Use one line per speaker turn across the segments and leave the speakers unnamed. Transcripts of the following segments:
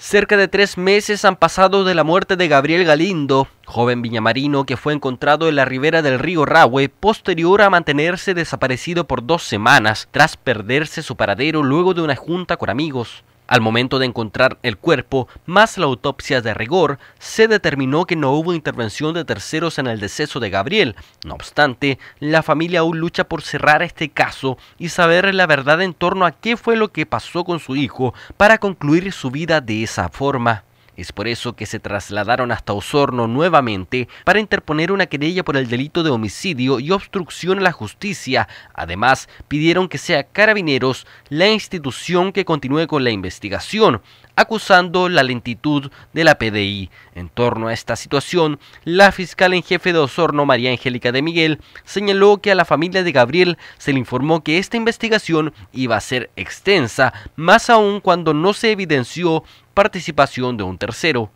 Cerca de tres meses han pasado de la muerte de Gabriel Galindo, joven viñamarino que fue encontrado en la ribera del río Rahue, posterior a mantenerse desaparecido por dos semanas, tras perderse su paradero luego de una junta con amigos. Al momento de encontrar el cuerpo, más la autopsia de rigor, se determinó que no hubo intervención de terceros en el deceso de Gabriel. No obstante, la familia aún lucha por cerrar este caso y saber la verdad en torno a qué fue lo que pasó con su hijo para concluir su vida de esa forma. Es por eso que se trasladaron hasta Osorno nuevamente para interponer una querella por el delito de homicidio y obstrucción a la justicia. Además, pidieron que sea Carabineros la institución que continúe con la investigación, acusando la lentitud de la PDI. En torno a esta situación, la fiscal en jefe de Osorno, María Angélica de Miguel, señaló que a la familia de Gabriel se le informó que esta investigación iba a ser extensa, más aún cuando no se evidenció participación de un tercero.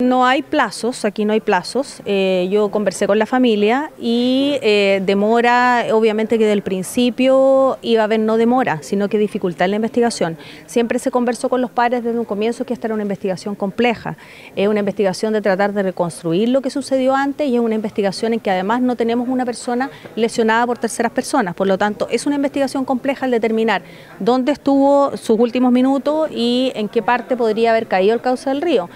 No hay plazos, aquí no hay plazos. Eh, yo conversé con la familia y eh, demora, obviamente que del principio iba a haber no demora, sino que dificultad en la investigación. Siempre se conversó con los padres desde un comienzo que esta era una investigación compleja, es una investigación de tratar de reconstruir lo que sucedió antes y es una investigación en que además no tenemos una persona lesionada por terceras personas. Por lo tanto, es una investigación compleja al determinar dónde estuvo sus últimos minutos y en qué parte podría haber caído el cauce del río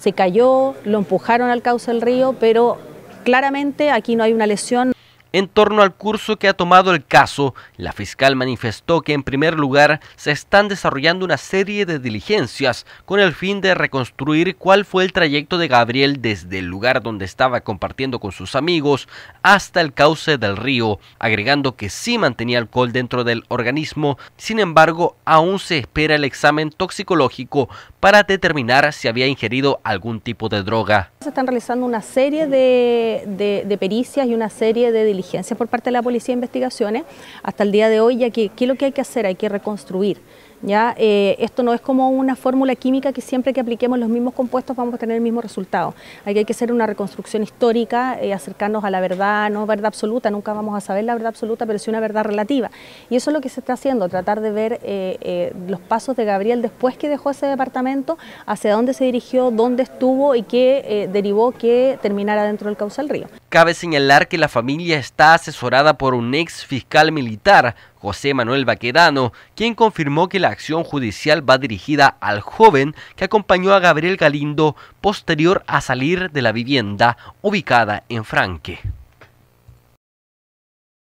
se cayó, lo empujaron al cauce del río, pero claramente aquí no hay una lesión.
En torno al curso que ha tomado el caso, la fiscal manifestó que en primer lugar se están desarrollando una serie de diligencias con el fin de reconstruir cuál fue el trayecto de Gabriel desde el lugar donde estaba compartiendo con sus amigos hasta el cauce del río, agregando que sí mantenía alcohol dentro del organismo, sin embargo aún se espera el examen toxicológico para determinar si había ingerido algún tipo de droga.
Se están realizando una serie de, pericias y una serie de diligencias por parte de la Policía de Investigaciones hasta el día de hoy, ya que ¿qué es lo que hay que hacer? Hay que reconstruir ¿ya? Eh, esto no es como una fórmula química que siempre que apliquemos los mismos compuestos vamos a tener el mismo resultado. hay que hacer una reconstrucción histórica, eh, acercarnos a la verdad, no verdad absoluta, nunca vamos a saber la verdad absoluta, pero sí una verdad relativa. Y eso es lo que se está haciendo, tratar de ver eh, los pasos de Gabriel después que dejó ese departamento, hacia dónde se dirigió, dónde estuvo y qué derivó que terminara dentro del del río.
Cabe señalar que la familia está asesorada por un ex fiscal militar, José Manuel Baquedano, quien confirmó que la acción judicial va dirigida al joven que acompañó a Gabriel Galindo posterior a salir de la vivienda ubicada en Franque.